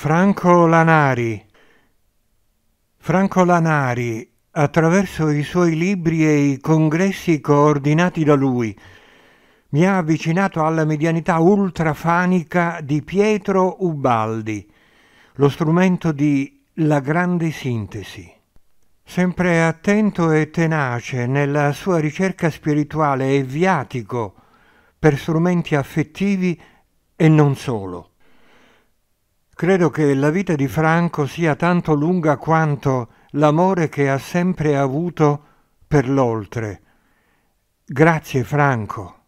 Franco Lanari. Franco Lanari, attraverso i suoi libri e i congressi coordinati da lui, mi ha avvicinato alla medianità ultrafanica di Pietro Ubaldi, lo strumento di la grande sintesi. Sempre attento e tenace nella sua ricerca spirituale e viatico per strumenti affettivi e non solo. Credo che la vita di Franco sia tanto lunga quanto l'amore che ha sempre avuto per l'oltre. Grazie Franco.